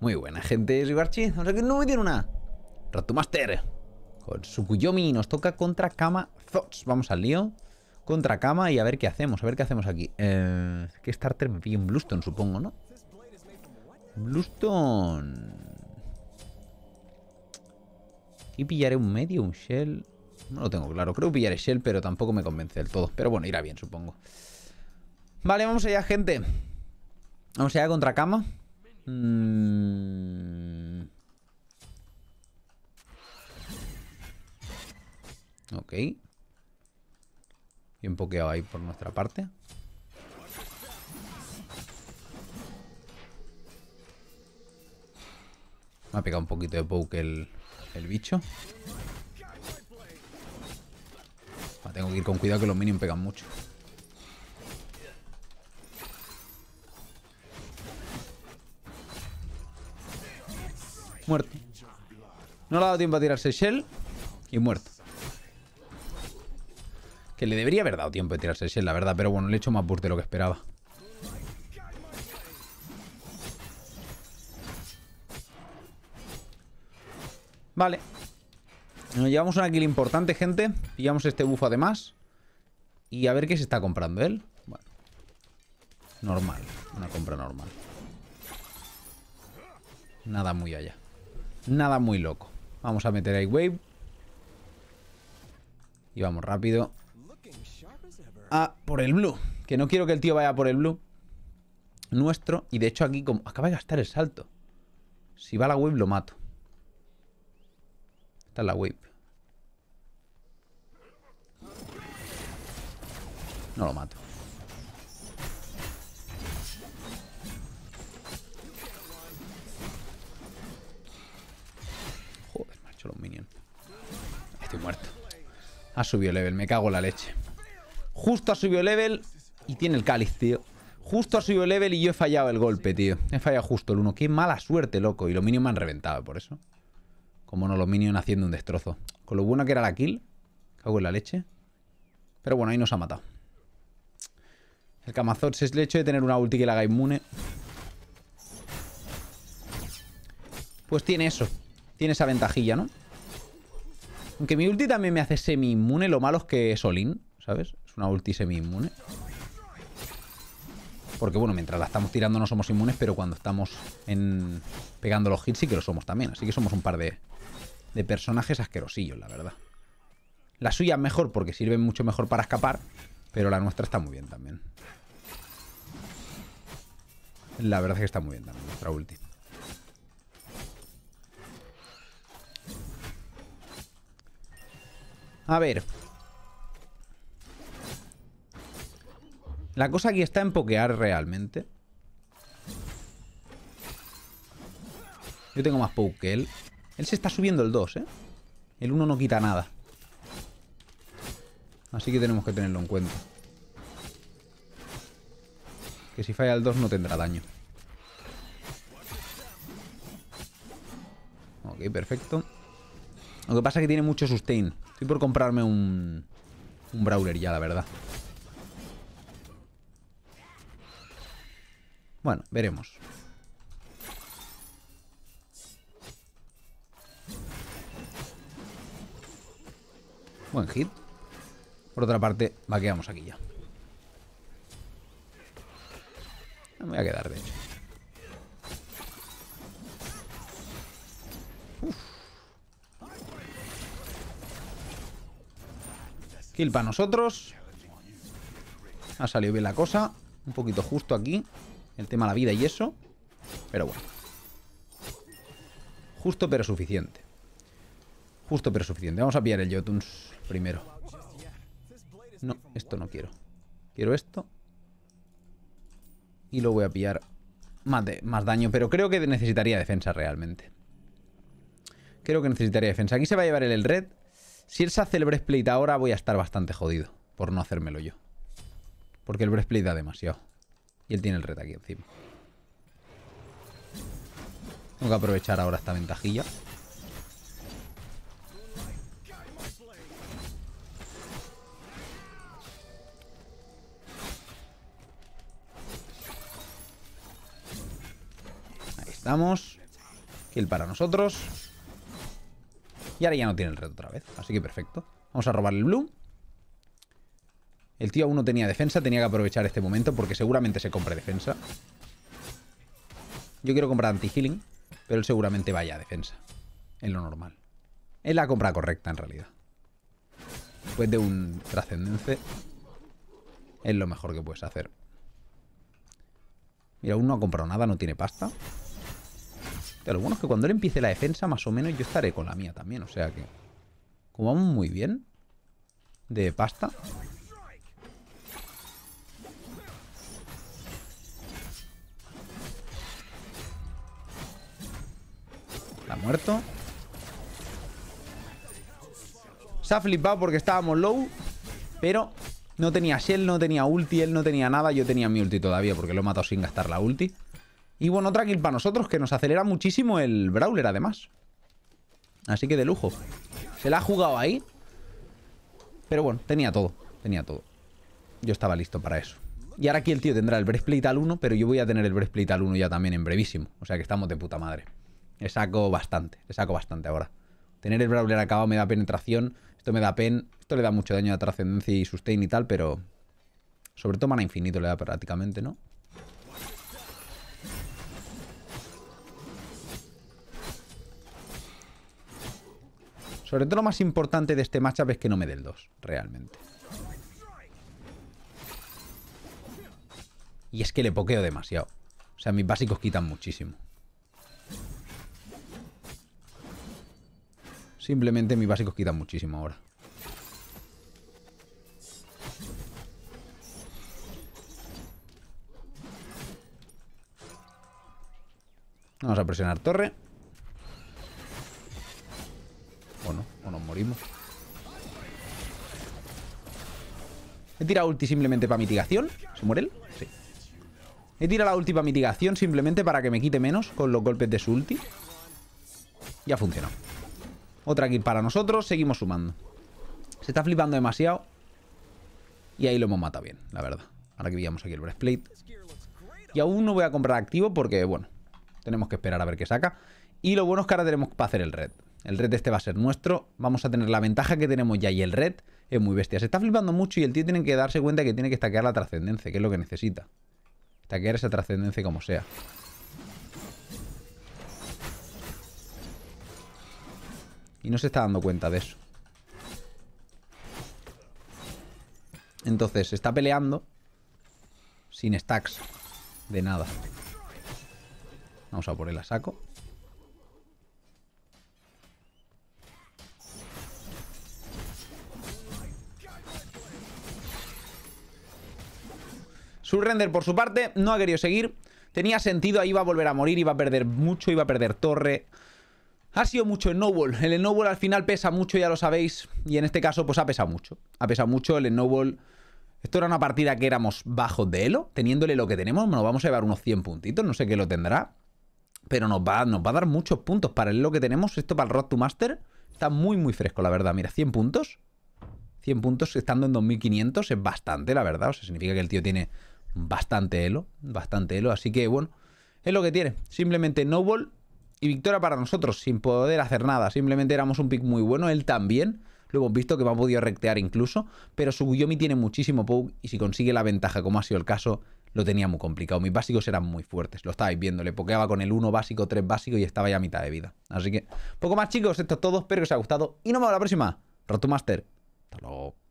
Muy buena, gente es O que no me tiene una. Ratumaster. Con Sukuyomi. nos toca contra Kama Zots. Vamos al lío. Contra Kama y a ver qué hacemos. A ver qué hacemos aquí. Eh, que starter me pilla un Bluestone, supongo, ¿no? Bluestone. Y pillaré un medio, un Shell. No lo tengo claro. Creo que pillaré Shell, pero tampoco me convence del todo. Pero bueno, irá bien, supongo. Vale, vamos allá, gente. Vamos allá contra Kama. Mm. Ok. Bien pokeado ahí por nuestra parte. Me ha pegado un poquito de poke el, el bicho. Ah, tengo que ir con cuidado que los minions pegan mucho. Muerto. No le ha dado tiempo a tirarse Shell. Y muerto. Que le debería haber dado tiempo A tirarse Shell, la verdad. Pero bueno, le he hecho más burst de lo que esperaba. Vale. Nos llevamos un kill importante, gente. Pillamos este bufo además. Y a ver qué se está comprando él. Bueno. Normal. Una compra normal. Nada muy allá. Nada muy loco. Vamos a meter ahí Wave. Y vamos rápido. Ah, por el blue. Que no quiero que el tío vaya por el blue. Nuestro. Y de hecho aquí como... Acaba de gastar el salto. Si va la wave lo mato. está es la wave. No lo mato. Ha subido level, me cago en la leche. Justo ha subido level y tiene el cáliz, tío. Justo ha subido level y yo he fallado el golpe, tío. He fallado justo el uno Qué mala suerte, loco. Y los minions me han reventado por eso. Como no, los minions haciendo un destrozo. Con lo bueno que era la kill. Cago en la leche. Pero bueno, ahí nos ha matado. El se es lecho de tener una ulti que la haga inmune. Pues tiene eso. Tiene esa ventajilla, ¿no? Aunque mi ulti también me hace semi-inmune. Lo malo es que es Olin, ¿sabes? Es una ulti semi-inmune. Porque bueno, mientras la estamos tirando no somos inmunes, pero cuando estamos pegando los hits sí que lo somos también. Así que somos un par de, de personajes asquerosillos, la verdad. La suya es mejor porque sirve mucho mejor para escapar, pero la nuestra está muy bien también. La verdad es que está muy bien también nuestra ulti. A ver. La cosa aquí está en pokear realmente. Yo tengo más poke que él. Él se está subiendo el 2, ¿eh? El 1 no quita nada. Así que tenemos que tenerlo en cuenta. Que si falla el 2 no tendrá daño. Ok, perfecto. Lo que pasa es que tiene mucho sustain. Estoy por comprarme un... Un Brawler ya, la verdad. Bueno, veremos. Buen hit. Por otra parte, vaqueamos aquí ya. Me voy a quedar, de hecho. Kill para nosotros. Ha salido bien la cosa. Un poquito justo aquí. El tema de la vida y eso. Pero bueno. Justo pero suficiente. Justo pero suficiente. Vamos a pillar el Jotuns primero. No, esto no quiero. Quiero esto. Y lo voy a pillar más, más daño. Pero creo que necesitaría defensa realmente. Creo que necesitaría defensa. Aquí se va a llevar el red. Si él se hace el breastplate ahora, voy a estar bastante jodido por no hacérmelo yo. Porque el breastplate da demasiado. Y él tiene el red aquí encima. Tengo que aprovechar ahora esta ventajilla. Ahí estamos. Kill para nosotros. Y ahora ya no tiene el red otra vez. Así que perfecto. Vamos a robar el blue. El tío aún no tenía defensa. Tenía que aprovechar este momento porque seguramente se compre defensa. Yo quiero comprar anti-healing. Pero él seguramente vaya a defensa. En lo normal. Es la compra correcta en realidad. Después de un trascendente. Es lo mejor que puedes hacer. Mira, aún no ha comprado nada. No tiene pasta lo bueno es que cuando él empiece la defensa, más o menos, yo estaré con la mía también. O sea que... Como vamos muy bien de pasta. Está muerto. Se ha flipado porque estábamos low. Pero no tenía Shell, no tenía ulti, él no tenía nada. Yo tenía mi ulti todavía porque lo he matado sin gastar la ulti. Y bueno, otra kill para nosotros que nos acelera muchísimo el Brawler además. Así que de lujo. Se la ha jugado ahí. Pero bueno, tenía todo. Tenía todo. Yo estaba listo para eso. Y ahora aquí el tío tendrá el breastplate al 1, pero yo voy a tener el breastplate al 1 ya también en brevísimo. O sea que estamos de puta madre. Le saco bastante. Le saco bastante ahora. Tener el Brawler acabado me da penetración. Esto me da pen. Esto le da mucho daño a trascendencia y sustain y tal, pero... Sobre todo mana infinito le da prácticamente, ¿no? Sobre todo lo más importante de este matchup es que no me dé el 2, realmente. Y es que le pokeo demasiado. O sea, mis básicos quitan muchísimo. Simplemente mis básicos quitan muchísimo ahora. Vamos a presionar torre. O nos morimos. He tirado ulti simplemente para mitigación. ¿Se muere él? Sí. He tirado la última mitigación simplemente para que me quite menos con los golpes de su ulti. Ya funcionó. Otra kill para nosotros. Seguimos sumando. Se está flipando demasiado. Y ahí lo hemos matado bien, la verdad. Ahora que veíamos aquí el breastplate. Y aún no voy a comprar activo porque, bueno, tenemos que esperar a ver qué saca. Y lo bueno es que ahora tenemos para hacer el red el red este va a ser nuestro, vamos a tener la ventaja que tenemos ya y el red es muy bestia. Se está flipando mucho y el tío tiene que darse cuenta que tiene que stackear la trascendencia, que es lo que necesita. Stackear esa trascendencia como sea. Y no se está dando cuenta de eso. Entonces, se está peleando sin stacks de nada. Vamos a por él a saco. Surrender, por su parte, no ha querido seguir. Tenía sentido, ahí iba a volver a morir, iba a perder mucho, iba a perder torre. Ha sido mucho el snowball. El snowball al final pesa mucho, ya lo sabéis. Y en este caso, pues ha pesado mucho. Ha pesado mucho el snowball. Esto era una partida que éramos bajos de elo. Teniéndole lo que tenemos, nos vamos a llevar unos 100 puntitos. No sé qué lo tendrá. Pero nos va, nos va a dar muchos puntos para el elo que tenemos. Esto para el Rock to Master está muy, muy fresco, la verdad. Mira, 100 puntos. 100 puntos estando en 2500 es bastante, la verdad. O sea, significa que el tío tiene bastante elo, bastante elo. Así que bueno, es lo que tiene. Simplemente no ball y victoria para nosotros, sin poder hacer nada. Simplemente éramos un pick muy bueno, él también. Lo hemos visto que me ha podido rectear incluso. Pero su Yomi tiene muchísimo poke y si consigue la ventaja, como ha sido el caso, lo tenía muy complicado. Mis básicos eran muy fuertes, lo estáis viendo. Le pokeaba con el 1 básico, 3 básico y estaba ya a mitad de vida. Así que, poco más chicos, esto es todo. Espero que os haya gustado y nos vemos la próxima. Rotomaster. Hasta luego.